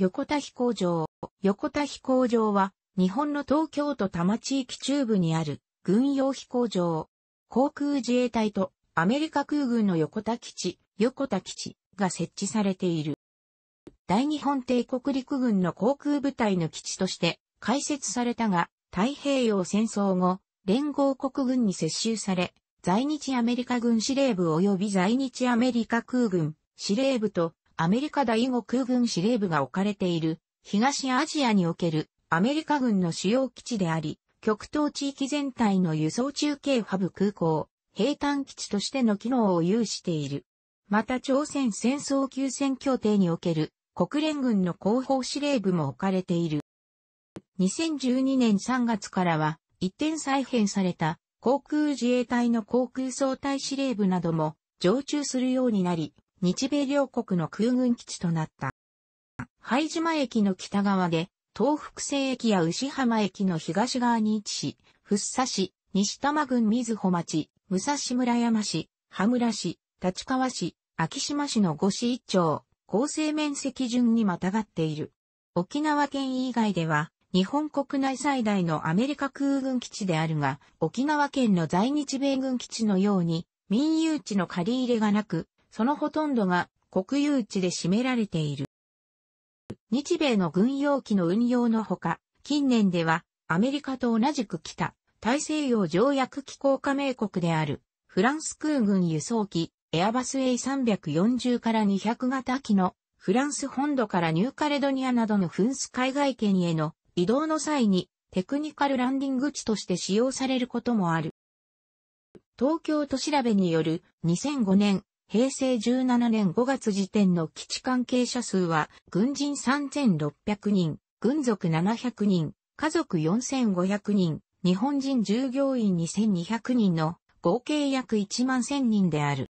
横田飛行場。横田飛行場は、日本の東京都多摩地域中部にある軍用飛行場。航空自衛隊とアメリカ空軍の横田基地、横田基地が設置されている。大日本帝国陸軍の航空部隊の基地として開設されたが、太平洋戦争後、連合国軍に接収され、在日アメリカ軍司令部及び在日アメリカ空軍司令部とアメリカ第五空軍司令部が置かれている、東アジアにおけるアメリカ軍の主要基地であり、極東地域全体の輸送中継ハブ空港、平坦基地としての機能を有している。また朝鮮戦争休戦協定における国連軍の広報司令部も置かれている。2012年3月からは一点再編された航空自衛隊の航空総体司令部なども常駐するようになり、日米両国の空軍基地となった。拝島駅の北側で、東北西駅や牛浜駅の東側に位置し、福生市、西多摩郡水穂町、武蔵村山市、羽村市、立川市、昭島市の五市一町、構成面積順にまたがっている。沖縄県以外では、日本国内最大のアメリカ空軍基地であるが、沖縄県の在日米軍基地のように、民有地の借り入れがなく、そのほとんどが国有地で占められている。日米の軍用機の運用のほか、近年ではアメリカと同じく北、大西洋条約機構加盟国である、フランス空軍輸送機、エアバス A340 から200型機の、フランス本土からニューカレドニアなどの紛争海外圏への移動の際に、テクニカルランディング地として使用されることもある。東京都調べによる2005年平成17年5月時点の基地関係者数は、軍人3600人、軍属700人、家族4500人、日本人従業員2200人の合計約1万1000人である。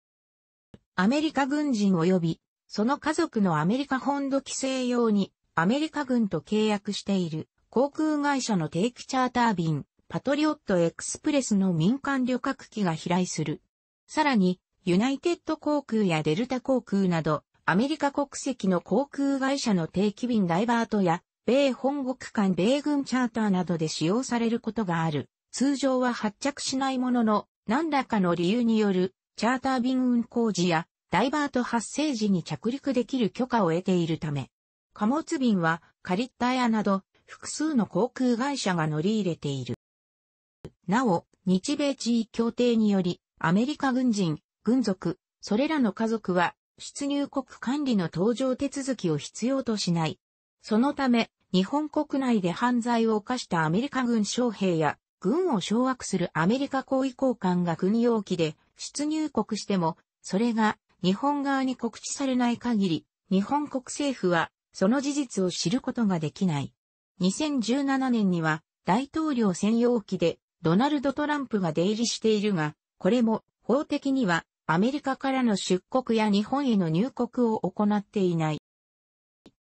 アメリカ軍人及び、その家族のアメリカ本土規制用に、アメリカ軍と契約している航空会社の定期チャーター便、パトリオットエクスプレスの民間旅客機が飛来する。さらに、ユナイテッド航空やデルタ航空など、アメリカ国籍の航空会社の定期便ダイバートや、米本国間米軍チャーターなどで使用されることがある。通常は発着しないものの、何らかの理由による、チャーター便運航時や、ダイバート発生時に着陸できる許可を得ているため、貨物便は、カリッタ屋など、複数の航空会社が乗り入れている。なお、日米地位協定により、アメリカ軍人、軍属、それらの家族は、出入国管理の登場手続きを必要としない。そのため、日本国内で犯罪を犯したアメリカ軍将兵や、軍を掌握するアメリカ行為交換が軍用機で出入国しても、それが日本側に告知されない限り、日本国政府はその事実を知ることができない。2017年には大統領専用機でドナルド・トランプが出入りしているが、これも法的にはアメリカからの出国や日本への入国を行っていない。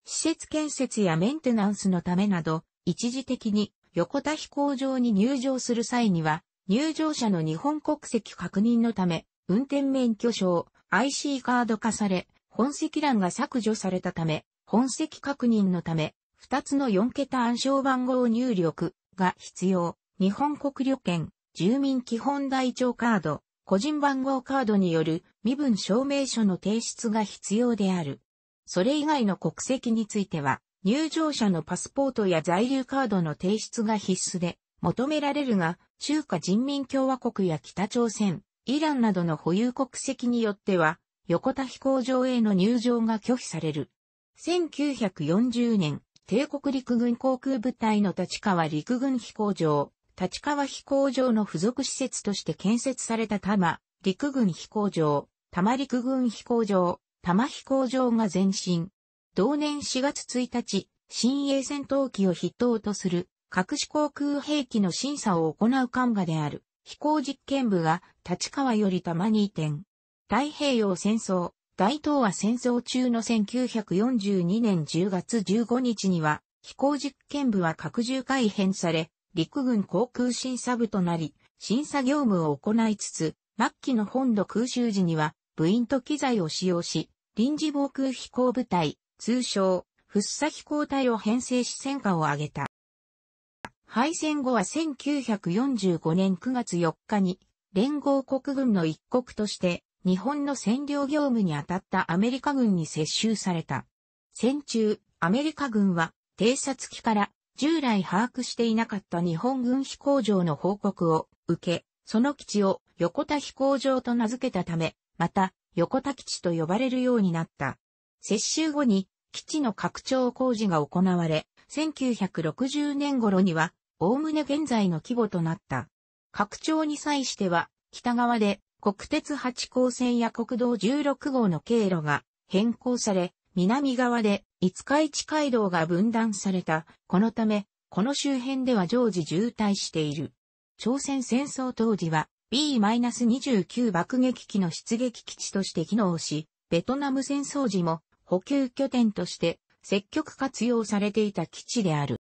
施設建設やメンテナンスのためなど、一時的に横田飛行場に入場する際には、入場者の日本国籍確認のため、運転免許証、IC カード化され、本籍欄が削除されたため、本籍確認のため、2つの4桁暗証番号入力が必要。日本国旅券、住民基本台帳カード、個人番号カードによる身分証明書の提出が必要である。それ以外の国籍については、入場者のパスポートや在留カードの提出が必須で求められるが、中華人民共和国や北朝鮮、イランなどの保有国籍によっては、横田飛行場への入場が拒否される。1940年、帝国陸軍航空部隊の立川陸軍飛行場、立川飛行場の付属施設として建設された多摩陸軍飛行場、多摩陸軍飛行場、多摩飛行場が前身。同年4月1日、新鋭戦闘機を筆頭とする各種航空兵器の審査を行う艦がである飛行実験部が立川より多摩に移転。太平洋戦争、大東亜戦争中の1942年10月15日には飛行実験部は拡充改編され陸軍航空審査部となり、審査業務を行いつつ、末期の本土空襲時には、部員と機材を使用し、臨時防空飛行部隊、通称、フッサ飛行隊を編成し戦果を挙げた。敗戦後は1945年9月4日に、連合国軍の一国として、日本の占領業務に当たったアメリカ軍に接収された。戦中、アメリカ軍は、偵察機から従来把握していなかった日本軍飛行場の報告を受け、その基地を横田飛行場と名付けたため、また横田基地と呼ばれるようになった。接収後に基地の拡張工事が行われ、1960年頃には、おおむね現在の規模となった。拡張に際しては、北側で国鉄八高線や国道16号の経路が変更され、南側で五日市街道が分断された、このため、この周辺では常時渋滞している。朝鮮戦争当時は B-29 爆撃機の出撃基地として機能し、ベトナム戦争時も補給拠点として積極活用されていた基地である。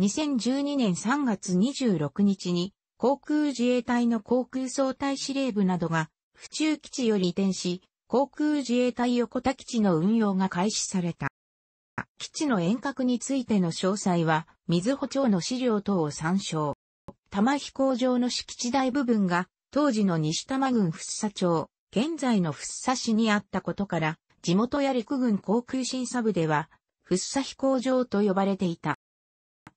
2012年3月26日に航空自衛隊の航空総体司令部などが府中基地より移転し、航空自衛隊横田基地の運用が開始された。基地の遠隔についての詳細は、水保町の資料等を参照。玉飛行場の敷地大部分が、当時の西多摩郡福生町、現在の福生市にあったことから、地元や陸軍航空審査部では、福生飛行場と呼ばれていた。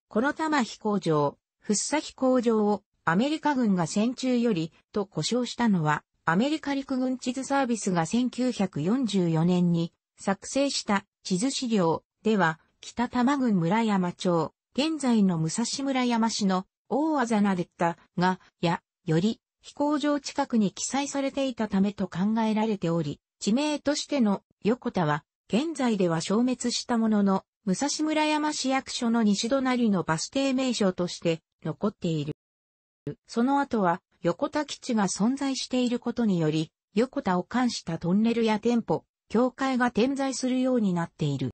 この玉飛行場、福生飛行場をアメリカ軍が戦中よりと呼称したのは、アメリカ陸軍地図サービスが1944年に作成した地図資料では、北玉郡村山町、現在の武蔵村山市の大あざなでったが、や、より飛行場近くに記載されていたためと考えられており、地名としての横田は、現在では消滅したものの、武蔵村山市役所の西隣のバス停名所として残っている。その後は横田基地が存在していることにより、横田を冠したトンネルや店舗、境界が点在するようになっている。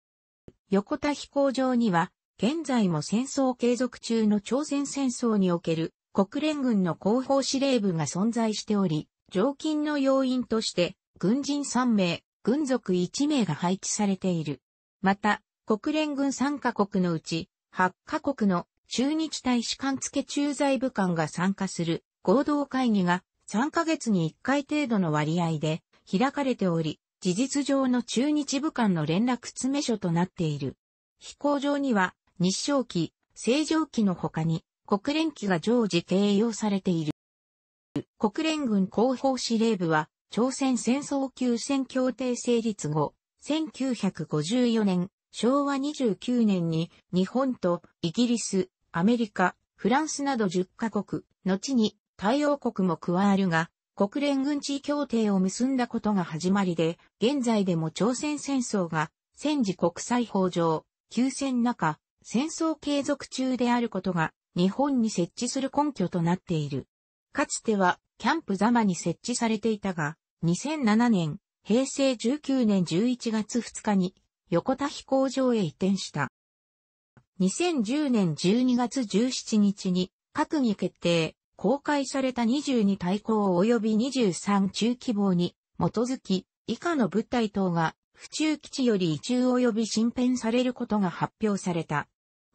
横田飛行場には、現在も戦争継続中の朝鮮戦争における国連軍の広報司令部が存在しており、常勤の要員として軍人3名、軍属1名が配置されている。また、国連軍3カ国のうち8カ国の駐日大使館付駐在部官が参加する合同会議が3ヶ月に1回程度の割合で開かれており、事実上の中日部間の連絡詰め所となっている。飛行場には日照機、正常機の他に国連機が常時掲揚されている。国連軍広報司令部は朝鮮戦争休戦協定成立後、1954年、昭和29年に日本とイギリス、アメリカ、フランスなど10カ国、後に対応国も加わるが、国連軍事協定を結んだことが始まりで、現在でも朝鮮戦争が戦時国際法上、休戦中、戦争継続中であることが日本に設置する根拠となっている。かつてはキャンプザマに設置されていたが、2007年、平成19年11月2日に横田飛行場へ移転した。2010年12月17日に閣議決定、公開された22大抗及び23中規模に基づき、以下の物体等が府中基地より移中及び新編されることが発表された。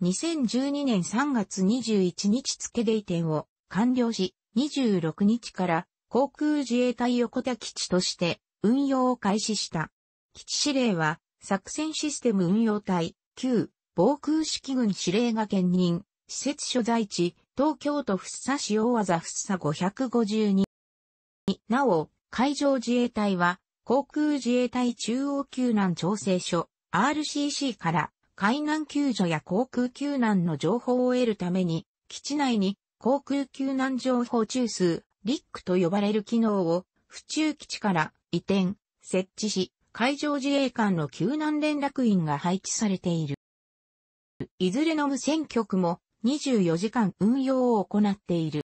2012年3月21日付で移転を完了し、26日から航空自衛隊横田基地として運用を開始した。基地指令は作戦システム運用隊、旧防空式軍司令が兼任、施設所在地、東京都福生市大技福生552。なお、海上自衛隊は、航空自衛隊中央救難調整所、RCC から、海難救助や航空救難の情報を得るために、基地内に航空救難情報中枢、リックと呼ばれる機能を、府中基地から移転、設置し、海上自衛官の救難連絡員が配置されている。いずれの無線局も24時間運用を行っている。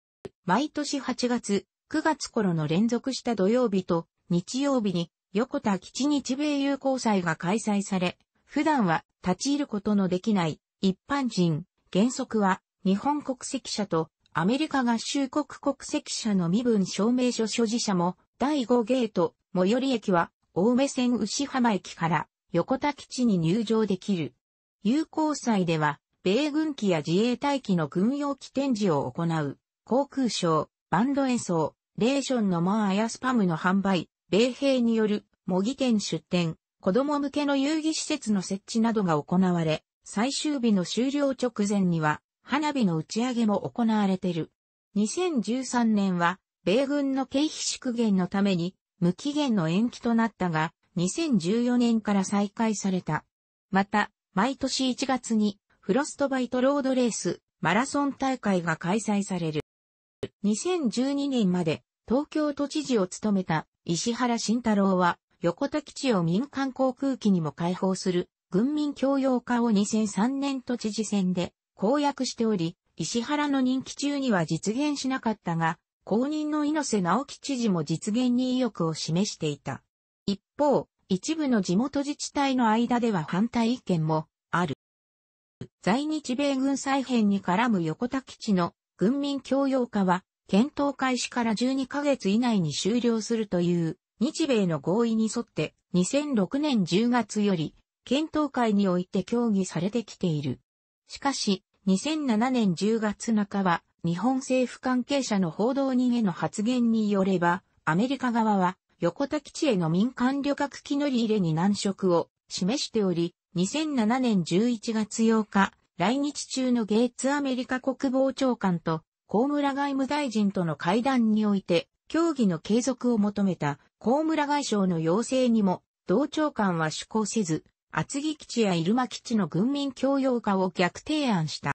毎年8月、9月頃の連続した土曜日と日曜日に横田基地日米友好祭が開催され、普段は立ち入ることのできない一般人、原則は日本国籍者とアメリカ合衆国国籍者の身分証明書所持者も第5ゲート、最寄り駅は青梅線牛浜駅から横田基地に入場できる。友好祭では米軍機や自衛隊機の軍用機展示を行う、航空ショー、バンド演奏、レーションのマーやスパムの販売、米兵による模擬店出店、子供向けの遊戯施設の設置などが行われ、最終日の終了直前には、花火の打ち上げも行われている。2013年は、米軍の経費縮減のために、無期限の延期となったが、2014年から再開された。また、毎年1月に、フロストバイトロードレース、マラソン大会が開催される。2012年まで東京都知事を務めた石原慎太郎は横田基地を民間航空機にも開放する軍民共用化を2003年都知事選で公約しており、石原の任期中には実現しなかったが、公認の猪瀬直樹知事も実現に意欲を示していた。一方、一部の地元自治体の間では反対意見も在日米軍再編に絡む横田基地の軍民共用化は、検討開始から12ヶ月以内に終了するという日米の合意に沿って2006年10月より検討会において協議されてきている。しかし、2007年10月半ば、日本政府関係者の報道人への発言によれば、アメリカ側は横田基地への民間旅客機乗り入れに難色を示しており、2007年11月8日、来日中のゲイツアメリカ国防長官と、高村外務大臣との会談において、協議の継続を求めた、高村外相の要請にも、同長官は主行せず、厚木基地や入間基地の軍民共用化を逆提案した。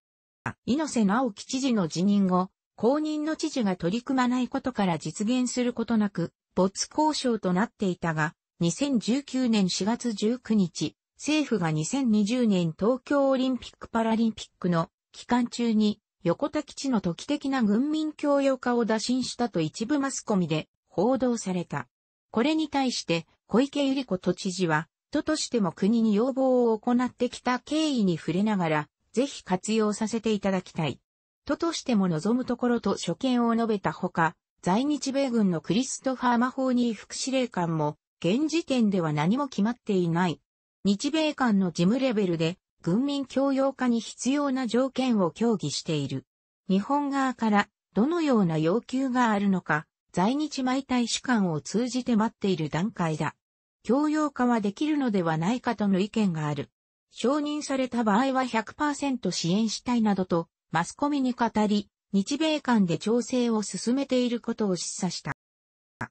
猪瀬直樹知事の辞任後、公認の知事が取り組まないことから実現することなく、没交渉となっていたが、2019年4月19日、政府が2020年東京オリンピック・パラリンピックの期間中に横田基地の時的な軍民共用化を打診したと一部マスコミで報道された。これに対して小池百合子都知事は、都としても国に要望を行ってきた経緯に触れながら、ぜひ活用させていただきたい。都としても望むところと所見を述べたほか、在日米軍のクリストファー・マホーニー副司令官も、現時点では何も決まっていない日米間の事務レベルで軍民共用化に必要な条件を協議している。日本側からどのような要求があるのか、在日毎大使館を通じて待っている段階だ。共用化はできるのではないかとの意見がある。承認された場合は100%支援したいなどと、マスコミに語り、日米間で調整を進めていることを示唆した。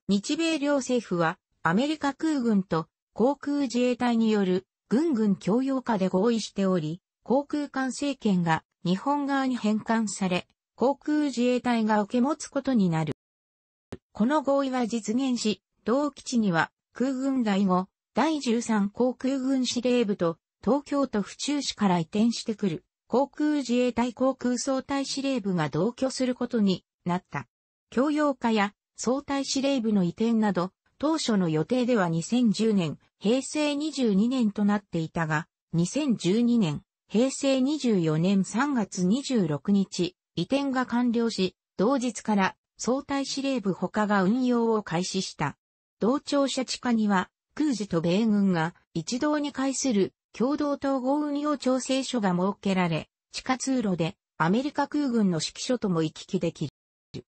日米両政府は、アメリカ空軍と航空自衛隊による軍軍共用化で合意しており、航空管制権が日本側に返還され、航空自衛隊が受け持つことになる。この合意は実現し、同基地には空軍第五第13航空軍司令部と東京都府中市から移転してくる航空自衛隊航空総隊司令部が同居することになった。共用化や総隊司令部の移転など当初の予定では2010年、平成22年となっていたが、2012年、平成24年3月26日、移転が完了し、同日から総体司令部他が運用を開始した。同庁舎地下には、空自と米軍が一堂に会する共同統合運用調整所が設けられ、地下通路でアメリカ空軍の指揮所とも行き来できる。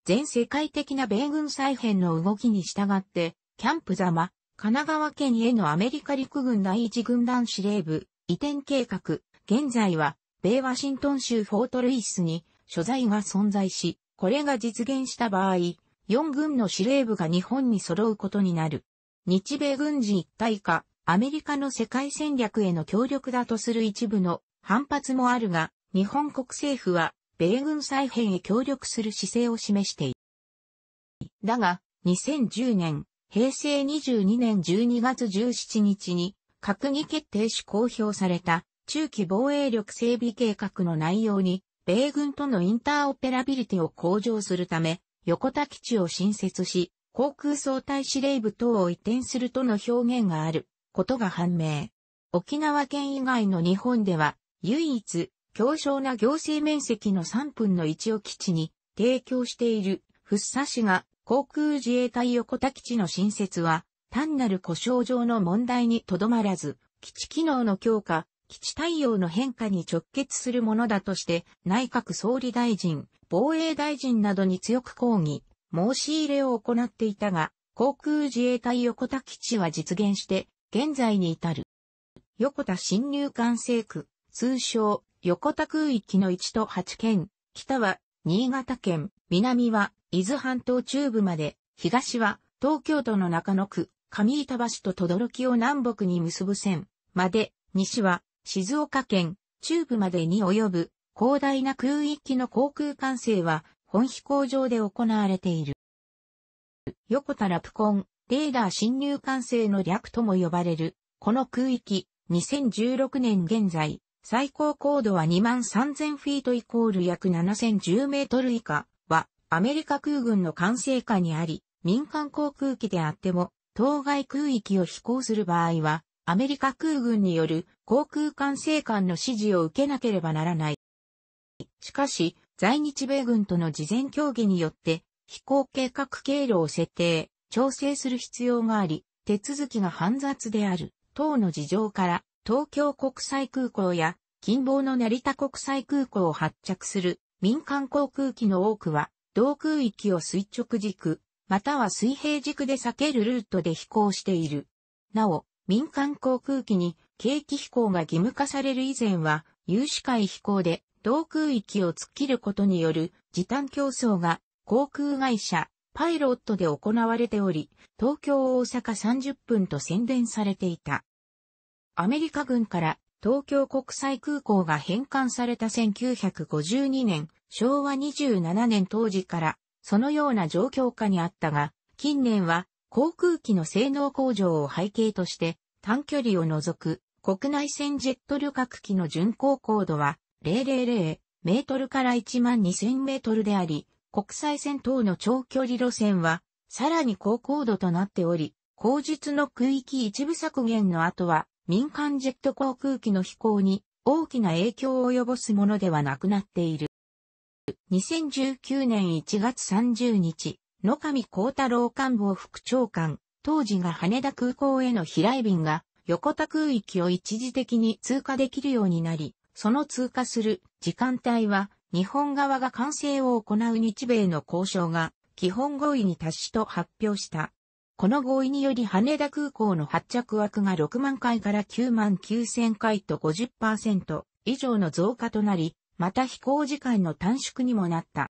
全世界的な米軍再編の動きに従って、キャンプザマ、神奈川県へのアメリカ陸軍第一軍団司令部、移転計画、現在は、米ワシントン州フォートルイスに、所在が存在し、これが実現した場合、4軍の司令部が日本に揃うことになる。日米軍事一体化、アメリカの世界戦略への協力だとする一部の反発もあるが、日本国政府は、米軍再編へ協力する姿勢を示している。だが、2010年、平成22年12月17日に閣議決定し公表された中期防衛力整備計画の内容に、米軍とのインターオペラビリティを向上するため、横田基地を新設し、航空総体司令部等を移転するとの表現があることが判明。沖縄県以外の日本では、唯一、強小な行政面積の3分の1を基地に提供している、福生市が航空自衛隊横田基地の新設は、単なる故障上の問題にとどまらず、基地機能の強化、基地対応の変化に直結するものだとして、内閣総理大臣、防衛大臣などに強く抗議、申し入れを行っていたが、航空自衛隊横田基地は実現して、現在に至る。横田新入管制区、通称、横田空域の1と8県、北は新潟県、南は伊豆半島中部まで、東は東京都の中野区、上板橋と轟を南北に結ぶ線まで、西は静岡県中部までに及ぶ広大な空域の航空管制は本飛行場で行われている。横田ラプコン、レーダー侵入管制の略とも呼ばれる、この空域、2016年現在、最高高度は23,000フィートイコール約7,010メートル以下、アメリカ空軍の管制下にあり、民間航空機であっても、当該空域を飛行する場合は、アメリカ空軍による航空管制官の指示を受けなければならない。しかし、在日米軍との事前協議によって、飛行計画経路を設定、調整する必要があり、手続きが煩雑である、等の事情から、東京国際空港や、近傍の成田国際空港を発着する民間航空機の多くは、同空域を垂直軸、または水平軸で避けるルートで飛行している。なお、民間航空機に景気飛行が義務化される以前は、有志界飛行で同空域を突っ切ることによる時短競争が航空会社、パイロットで行われており、東京大阪30分と宣伝されていた。アメリカ軍から東京国際空港が返還された1952年、昭和27年当時から、そのような状況下にあったが、近年は航空機の性能向上を背景として、短距離を除く国内線ジェット旅客機の巡航高度は000メートルから1万2000メートルであり、国際線等の長距離路線はさらに高高度となっており、口述の区域一部削減の後は民間ジェット航空機の飛行に大きな影響を及ぼすものではなくなっている。2019年1月30日、野上幸太郎官房副長官、当時が羽田空港への飛来便が横田空域を一時的に通過できるようになり、その通過する時間帯は日本側が完成を行う日米の交渉が基本合意に達しと発表した。この合意により羽田空港の発着枠が6万回から9万9千回と50%以上の増加となり、また飛行時間の短縮にもなった。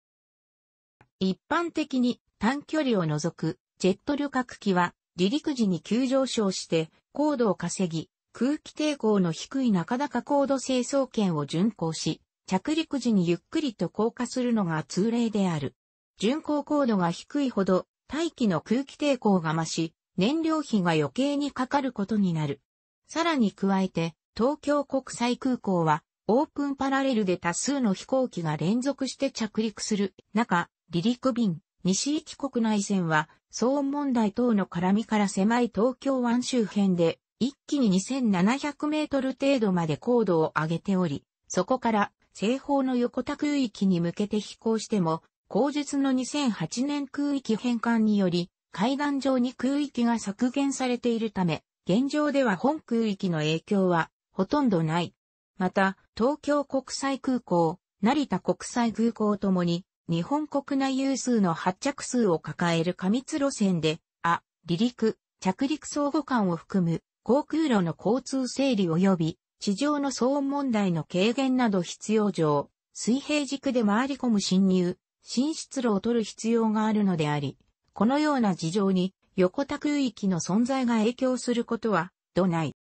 一般的に短距離を除くジェット旅客機は離陸時に急上昇して高度を稼ぎ、空気抵抗の低い中高高度成層圏を巡航し、着陸時にゆっくりと降下するのが通例である。巡航高度が低いほど大気の空気抵抗が増し、燃料費が余計にかかることになる。さらに加えて、東京国際空港は、オープンパラレルで多数の飛行機が連続して着陸する中、離陸便、西行き国内線は、騒音問題等の絡みから狭い東京湾周辺で、一気に2700メートル程度まで高度を上げており、そこから西方の横田空域に向けて飛行しても、後述の2008年空域返還により、海岸上に空域が削減されているため、現状では本空域の影響はほとんどない。また、東京国際空港、成田国際空港ともに、日本国内有数の発着数を抱える過密路線で、あ、離陸、着陸相互間を含む航空路の交通整理及び地上の騒音問題の軽減など必要上、水平軸で回り込む侵入、新出路を取る必要があるのであり、このような事情に横田空域の存在が影響することは、どない。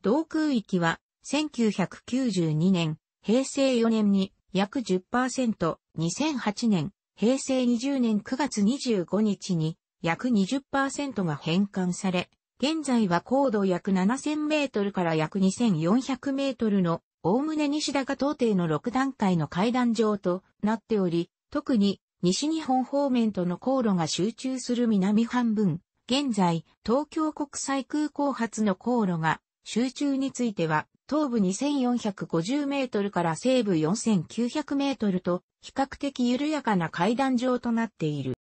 同空域は、1992年、平成4年に約 10%2008 年、平成20年9月25日に約20%が返還され、現在は高度約7000メートルから約2400メートルの、おおむね西高東低の6段階の階段状となっており、特に西日本方面との航路が集中する南半分、現在東京国際空港発の航路が集中については東部2450メートルから西部4900メートルと比較的緩やかな階段状となっている。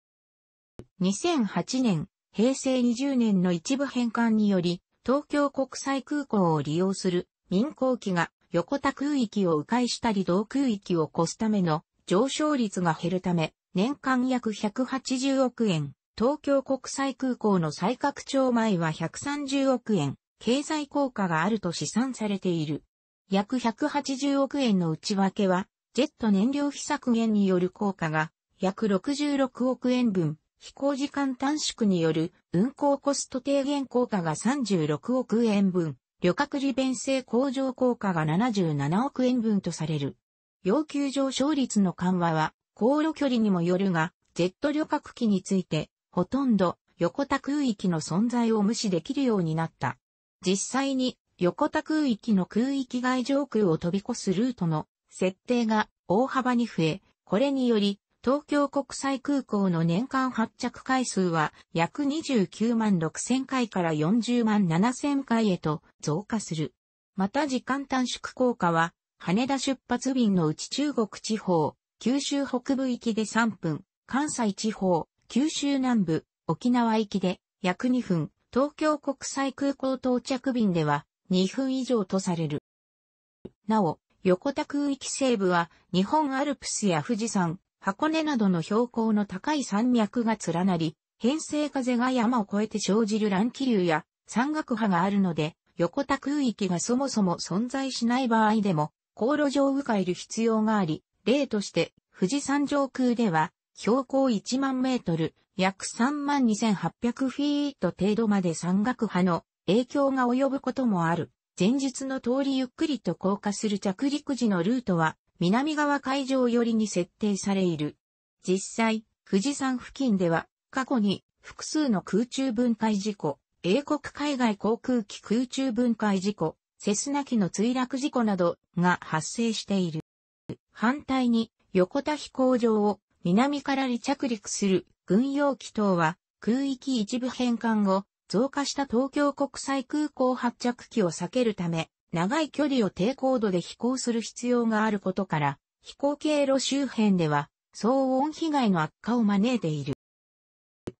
2008年、平成20年の一部返還により、東京国際空港を利用する民航機が横田空域を迂回したり同空域を越すための上昇率が減るため、年間約180億円、東京国際空港の再拡張前は130億円、経済効果があると試算されている。約180億円の内訳は、ジェット燃料費削減による効果が、約66億円分、飛行時間短縮による運航コスト低減効果が36億円分、旅客利便性向上効果が77億円分とされる。要求上昇率の緩和は、航路距離にもよるが、ジェット旅客機について、ほとんど横田空域の存在を無視できるようになった。実際に、横田空域の空域外上空を飛び越すルートの設定が大幅に増え、これにより、東京国際空港の年間発着回数は約29万6000回から40万7000回へと増加する。また時間短縮効果は羽田出発便のうち中国地方、九州北部行きで3分、関西地方、九州南部、沖縄行きで約2分、東京国際空港到着便では2分以上とされる。なお、横田空域西部は日本アルプスや富士山、箱根などの標高の高い山脈が連なり、偏西風が山を越えて生じる乱気流や山岳波があるので、横田空域がそもそも存在しない場合でも航路上迂回る必要があり、例として富士山上空では標高1万メートル、約32,800フィート程度まで山岳派の影響が及ぶこともある。前日の通りゆっくりと降下する着陸時のルートは南側海上寄りに設定されいる。実際、富士山付近では過去に複数の空中分解事故、英国海外航空機空中分解事故、セスナ機の墜落事故などが発生している。反対に、横田飛行場を南から離着陸する軍用機等は空域一部返還後、増加した東京国際空港発着機を避けるため、長い距離を低高度で飛行する必要があることから、飛行経路周辺では騒音被害の悪化を招いている。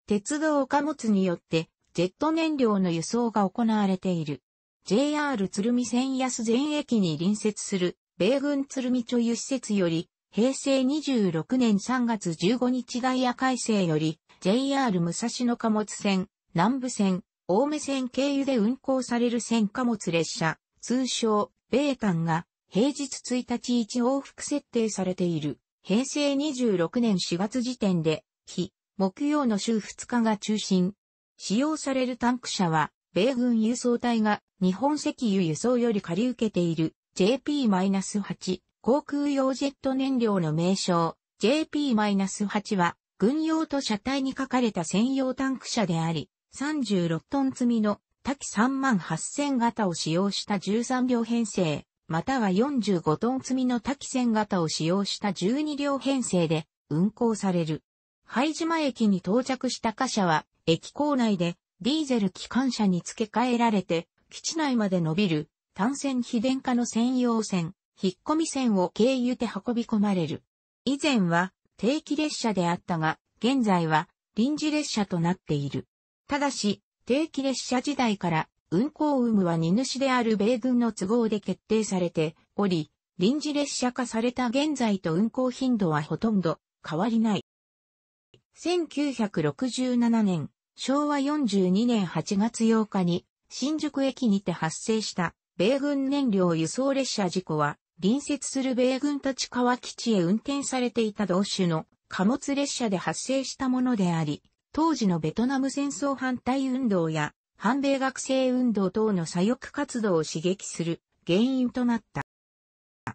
鉄道貨物によってジェット燃料の輸送が行われている。JR 鶴見線安全駅に隣接する米軍鶴見貯油施設より、平成26年3月15日ダイヤ改正より、JR 武蔵野貨物線、南部線、青梅線経由で運行される線貨物列車、通称、米館が、平日1日1往復設定されている。平成26年4月時点で、非、木曜の週2日が中心。使用されるタンク車は、米軍輸送隊が日本石油輸送より借り受けている JP-8 航空用ジェット燃料の名称 JP-8 は軍用と車体に書かれた専用タンク車であり36トン積みの多機3万8000型を使用した13両編成または45トン積みの多機1000型を使用した12両編成で運行される。拝島駅に到着した貨車は駅構内でディーゼル機関車に付け替えられて、基地内まで伸びる単線非電化の専用線、引っ込み線を経由で運び込まれる。以前は定期列車であったが、現在は臨時列車となっている。ただし、定期列車時代から運行有無は荷主である米軍の都合で決定されており、臨時列車化された現在と運行頻度はほとんど変わりない。1967年、昭和42年8月8日に新宿駅にて発生した米軍燃料輸送列車事故は、隣接する米軍立川基地へ運転されていた同種の貨物列車で発生したものであり、当時のベトナム戦争反対運動や反米学生運動等の左翼活動を刺激する原因となった。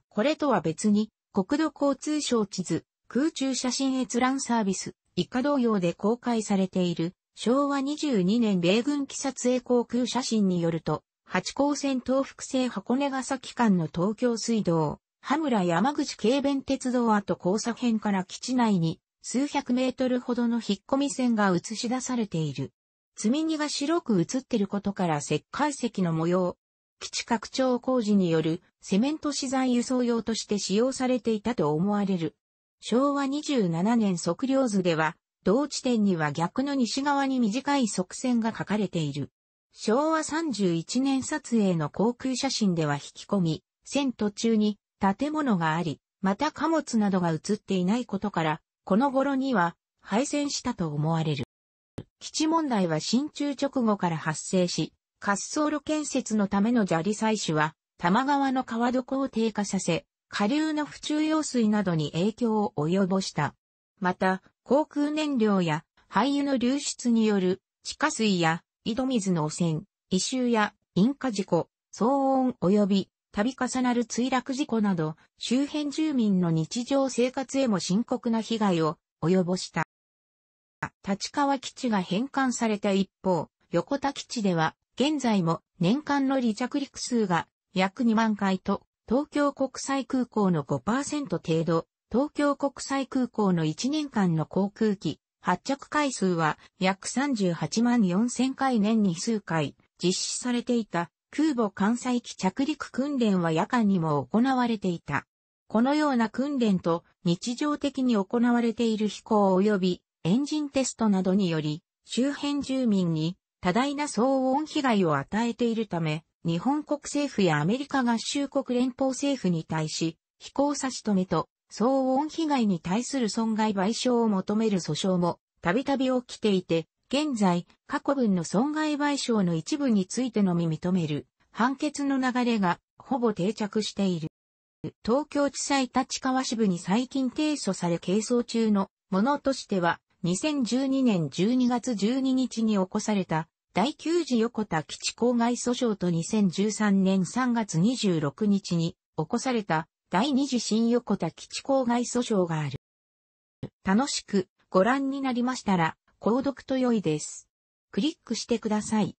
これとは別に、国土交通省地図、空中写真閲覧サービス、以下同様で公開されている昭和22年米軍機撮影航空写真によると、八高線東北西箱根ヶ崎間の東京水道、羽村山口軽便鉄道跡交差辺から基地内に数百メートルほどの引っ込み線が映し出されている。積み荷が白く映っていることから石灰石の模様。基地拡張工事によるセメント資材輸送用として使用されていたと思われる。昭和27年測量図では同地点には逆の西側に短い側線が書かれている。昭和31年撮影の航空写真では引き込み、線途中に建物があり、また貨物などが写っていないことから、この頃には廃線したと思われる。基地問題は新中直後から発生し、滑走路建設のための砂利採取は、玉川の川床を低下させ、下流の府中用水などに影響を及ぼした。また、航空燃料や廃油の流出による地下水や井戸水の汚染、異臭や引火事故、騒音及び度重なる墜落事故など周辺住民の日常生活へも深刻な被害を及ぼした。立川基地が返還された一方、横田基地では現在も年間の離着陸数が約2万回と東京国際空港の5%程度東京国際空港の1年間の航空機、発着回数は約38万4000回年に数回実施されていた空母関西機着陸訓練は夜間にも行われていた。このような訓練と日常的に行われている飛行及びエンジンテストなどにより周辺住民に多大な騒音被害を与えているため日本国政府やアメリカ合衆国連邦政府に対し飛行差し止めと騒音被害に対する損害賠償を求める訴訟も、たびたび起きていて、現在、過去分の損害賠償の一部についてのみ認める、判決の流れが、ほぼ定着している。東京地裁立川支部に最近提訴され係争中のものとしては、2012年12月12日に起こされた、第9次横田基地公害訴訟と2013年3月26日に起こされた第二次新横田基地郊外訴訟がある。楽しくご覧になりましたら、購読と良いです。クリックしてください。